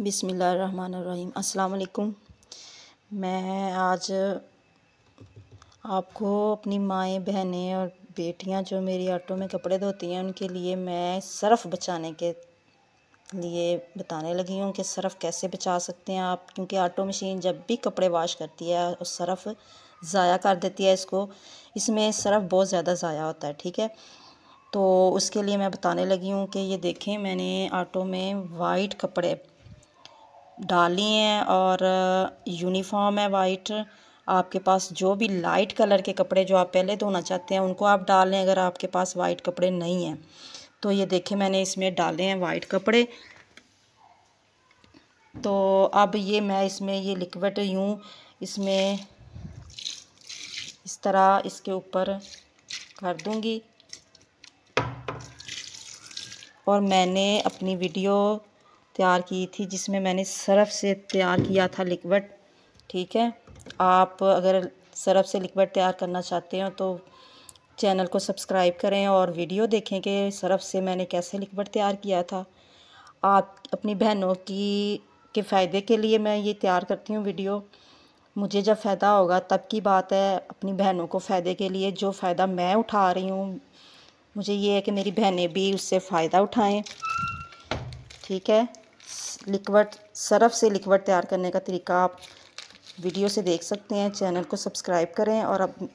बिसमीम् अल्लाम मैं आज आपको अपनी माएँ बहनें और बेटियां जो मेरी आटो में कपड़े धोती हैं उनके लिए मैं सरफ़ बचाने के लिए बताने लगी हूँ कि सरफ़ कैसे बचा सकते हैं आप क्योंकि आटो मशीन जब भी कपड़े वाश करती है और सरफ़ ज़ाया कर देती है इसको इसमें सरफ़ बहुत ज़्यादा ज़ाया होता है ठीक है तो उसके लिए मैं बताने लगी हूँ कि ये देखें मैंने आटो में वाइट कपड़े डाली हैं और यूनिफॉर्म है वाइट आपके पास जो भी लाइट कलर के कपड़े जो आप पहले धोना चाहते हैं उनको आप डालें अगर आपके पास वाइट कपड़े नहीं हैं तो ये देखें मैंने इसमें डाले हैं वाइट कपड़े तो अब ये मैं इसमें ये लिक्विड यूँ इसमें इस तरह इसके ऊपर कर दूंगी और मैंने अपनी वीडियो तैयार की थी जिसमें मैंने सरफ से तैयार किया था लिक्विड ठीक है आप अगर सरफ से लिक्विड तैयार करना चाहते हो तो चैनल को सब्सक्राइब करें और वीडियो देखें कि सरफ से मैंने कैसे लिक्विड तैयार किया था आप अपनी बहनों की के फ़ायदे के लिए मैं ये तैयार करती हूँ वीडियो मुझे जब फ़ायदा होगा तब की बात है अपनी बहनों को फ़ायदे के लिए जो फ़ायदा मैं उठा रही हूँ मुझे ये है कि मेरी बहनें भी उससे फ़ायदा उठाएं ठीक है लिखवट सरफ से लिखवट तैयार करने का तरीका आप वीडियो से देख सकते हैं चैनल को सब्सक्राइब करें और अब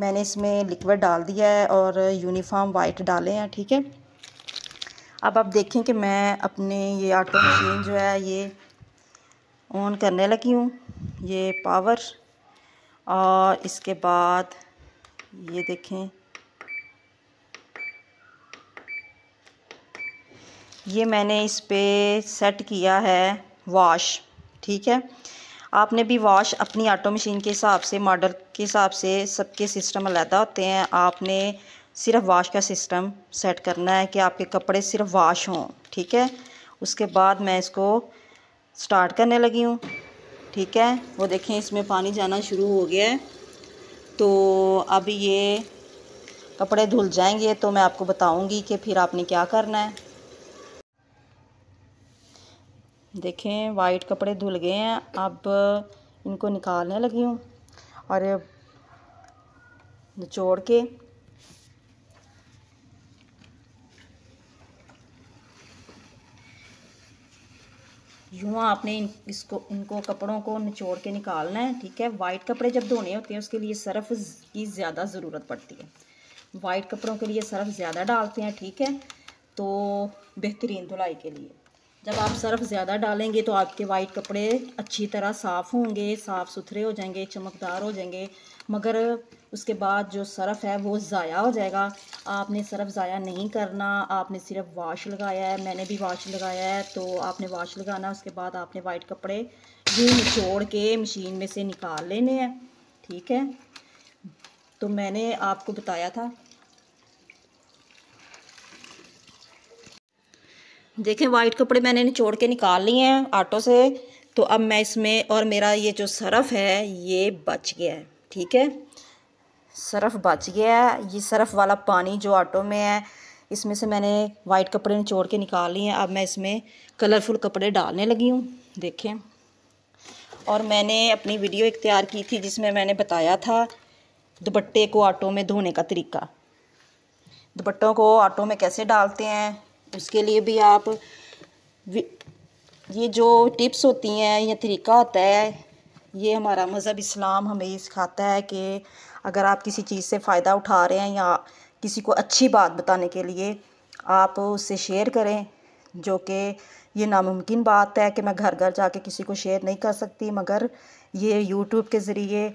मैंने इसमें लिक्विड डाल दिया है और यूनिफॉर्म वाइट डाले हैं ठीक है अब आप देखें कि मैं अपने ये आटो मशीन जो है ये ऑन करने लगी हूँ ये पावर और इसके बाद ये देखें ये मैंने इस पर सेट किया है वॉश ठीक है आपने भी वॉश अपनी आटो मशीन के हिसाब से मॉडल के हिसाब से सबके सिस्टम अलहदा होते हैं आपने सिर्फ वाश का सिस्टम सेट करना है कि आपके कपड़े सिर्फ वाश हों ठीक है उसके बाद मैं इसको स्टार्ट करने लगी हूँ ठीक है वो देखें इसमें पानी जाना शुरू हो गया है तो अभी ये कपड़े धुल जाएंगे तो मैं आपको बताऊंगी कि फिर आपने क्या करना है देखें वाइट कपड़े धुल गए हैं अब इनको निकालने लगी हूँ और निचोड़ के यूँ आपने इसको इनको कपड़ों को निचोड़ के निकालना है ठीक है वाइट कपड़े जब धोने होते हैं उसके लिए सर्फ़ की ज़्यादा ज़रूरत पड़ती है वाइट कपड़ों के लिए सर्फ़ ज़्यादा डालते हैं ठीक है तो बेहतरीन धुलाई के लिए जब आप सर्फ़ ज़्यादा डालेंगे तो आपके वाइट कपड़े अच्छी तरह साफ़ होंगे साफ़ सुथरे हो जाएंगे चमकदार हो जाएंगे मगर उसके बाद जो सर्फ़ है वो ज़ाया हो जाएगा आपने सर्फ़ ज़ाया नहीं करना आपने सिर्फ वाश लगाया है मैंने भी वाश लगाया है तो आपने वाश लगाना उसके बाद आपने वाइट कपड़े भी निचोड़ के मशीन में से निकाल लेने हैं ठीक है तो मैंने आपको बताया था देखें वाइट कपड़े मैंने निचोड़ के निकाल लिए हैं आटो से तो अब मैं इसमें और मेरा ये जो सरफ़ है ये बच गया है ठीक है सरफ़ बच गया है ये सरफ़ वाला पानी जो आटो में है इसमें से मैंने वाइट कपड़े निचोड़ के निकाल लिए हैं अब मैं इसमें कलरफुल कपड़े डालने लगी हूँ देखें और मैंने अपनी वीडियो एक तैयार की थी जिसमें मैंने बताया था दुपट्टे को आटो में धोने का तरीका दुपट्टों को आटो में कैसे डालते हैं उसके लिए भी आप ये जो टिप्स होती हैं या तरीका होता है ये हमारा मज़हब इस्लाम हमें सिखाता है कि अगर आप किसी चीज़ से फ़ायदा उठा रहे हैं या किसी को अच्छी बात बताने के लिए आप उससे शेयर करें जो कि ये नामुमकिन बात है कि मैं घर घर जाके किसी को शेयर नहीं कर सकती मगर ये यूट्यूब के ज़रिए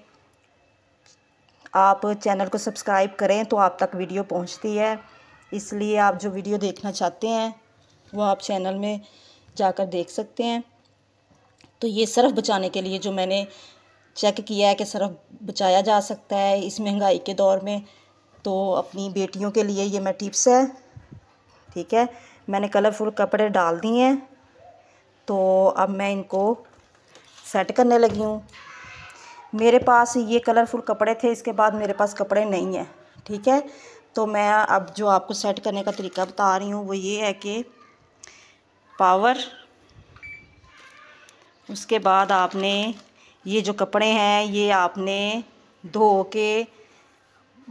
आप चैनल को सब्सक्राइब करें तो आप तक वीडियो पहुंचती है इसलिए आप जो वीडियो देखना चाहते हैं वो आप चैनल में जाकर देख सकते हैं तो ये सर्फ बचाने के लिए जो मैंने चेक किया है कि सर्फ बचाया जा सकता है इस महंगाई के दौर में तो अपनी बेटियों के लिए ये मैं टिप्स है ठीक है मैंने कलरफुल कपड़े डाल दिए हैं तो अब मैं इनको सेट करने लगी हूँ मेरे पास ये कलरफुल कपड़े थे इसके बाद मेरे पास कपड़े नहीं हैं ठीक है तो मैं अब जो आपको सेट करने का तरीका बता रही हूँ वो ये है कि पावर उसके बाद आपने ये जो कपड़े हैं ये आपने धो के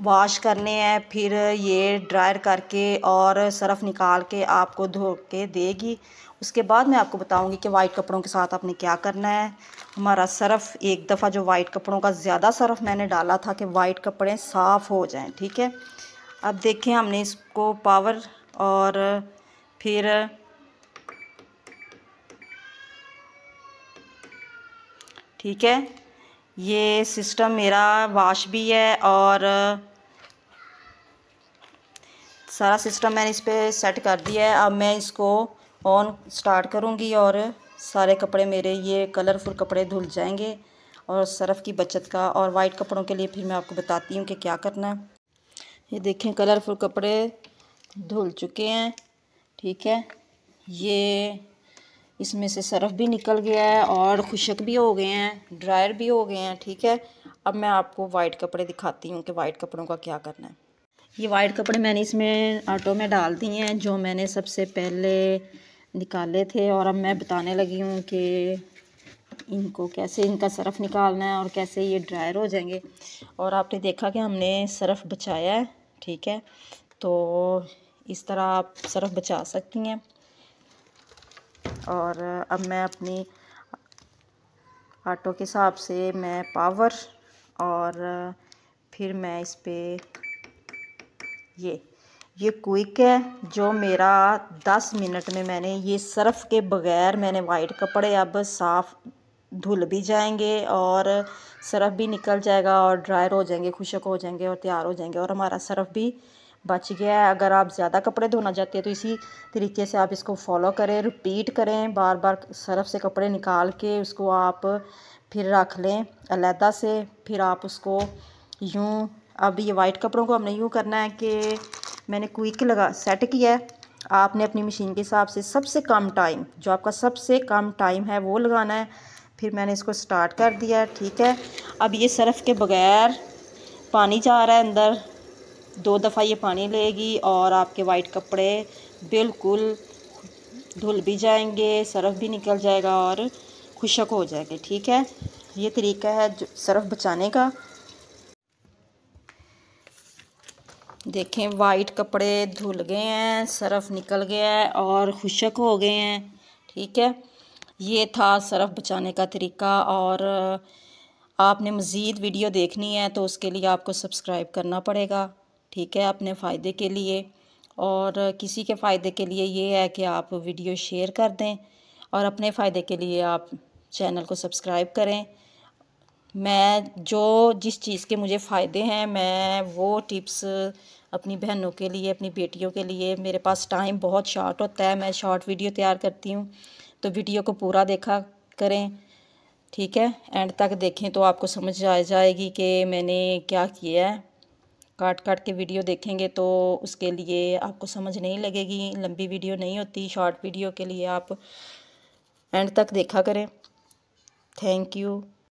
वॉश करने हैं फिर ये ड्रायर करके और सरफ़ निकाल के आपको धो के देगी उसके बाद मैं आपको बताऊंगी कि वाइट कपड़ों के साथ आपने क्या करना है हमारा सर्फ एक दफ़ा जो वाइट कपड़ों का ज़्यादा सर्फ मैंने डाला था कि वाइट कपड़े साफ़ हो जाएं ठीक है अब देखें हमने इसको पावर और फिर ठीक है ये सिस्टम मेरा वाश भी है और सारा सिस्टम मैंने इस पर सेट कर दिया है अब मैं इसको ऑन स्टार्ट करूँगी और सारे कपड़े मेरे ये कलरफुल कपड़े धुल जाएंगे और सरफ़ की बचत का और वाइट कपड़ों के लिए फिर मैं आपको बताती हूँ कि क्या करना है ये देखें कलरफुल कपड़े धुल चुके हैं ठीक है ये इसमें से सर्फ भी निकल गया है और खुशक भी हो गए हैं ड्रायर भी हो गए हैं ठीक है अब मैं आपको वाइट कपड़े दिखाती हूँ कि वाइट कपड़ों का क्या करना है ये वाइट कपड़े मैंने इसमें आटो में डाल दिए हैं जो मैंने सबसे पहले निकाले थे और अब मैं बताने लगी हूँ कि इनको कैसे इनका सरफ़ निकालना है और कैसे ये ड्रायर हो जाएंगे और आपने देखा कि हमने सरफ़ बचाया है ठीक है तो इस तरह आप सरफ़ बचा सकती हैं और अब मैं अपनी आटो के हिसाब से मैं पावर और फिर मैं इस पर ये ये क्विक है जो मेरा दस मिनट में मैंने ये सर्फ़ के बग़ैर मैंने वाइट कपड़े अब साफ़ धुल भी जाएंगे और सरफ भी निकल जाएगा और ड्रायर हो जाएंगे खुशक हो जाएंगे और तैयार हो जाएंगे और हमारा सरफ भी बच गया है अगर आप ज़्यादा कपड़े धोना चाहते हैं तो इसी तरीके से आप इसको फॉलो करें रिपीट करें बार बार सरफ से कपड़े निकाल के उसको आप फिर रख लें अलहदा से फिर आप उसको यूँ अब ये वाइट कपड़ों को हमने यूँ करना है कि मैंने क्विक लगा सेट किया है आपने अपनी मशीन के हिसाब से सबसे कम टाइम जो आपका सबसे कम टाइम है वो लगाना है फिर मैंने इसको स्टार्ट कर दिया ठीक है अब ये सर्फ़ के बगैर पानी जा रहा है अंदर दो दफ़ा ये पानी लेगी और आपके वाइट कपड़े बिल्कुल धुल भी जाएंगे सर्फ़ भी निकल जाएगा और खुशक हो जाएंगे ठीक है ये तरीका है सर्फ़ बचाने का देखें वाइट कपड़े धुल गए हैं सर्फ़ निकल गया है और खुशक हो गए हैं ठीक है ये था सरफ़ बचाने का तरीका और आपने मज़ीद वीडियो देखनी है तो उसके लिए आपको सब्सक्राइब करना पड़ेगा ठीक है अपने फ़ायदे के लिए और किसी के फ़ायदे के लिए ये है कि आप वीडियो शेयर कर दें और अपने फ़ायदे के लिए आप चैनल को सब्सक्राइब करें मैं जो जिस चीज़ के मुझे फ़ायदे हैं मैं वो टिप्स अपनी बहनों के लिए अपनी बेटियों के लिए मेरे पास टाइम बहुत शॉर्ट होता है मैं शॉर्ट वीडियो तैयार करती हूँ तो वीडियो को पूरा देखा करें ठीक है एंड तक देखें तो आपको समझ आ जाएगी कि मैंने क्या किया है काट काट के वीडियो देखेंगे तो उसके लिए आपको समझ नहीं लगेगी लंबी वीडियो नहीं होती शॉर्ट वीडियो के लिए आप एंड तक देखा करें थैंक यू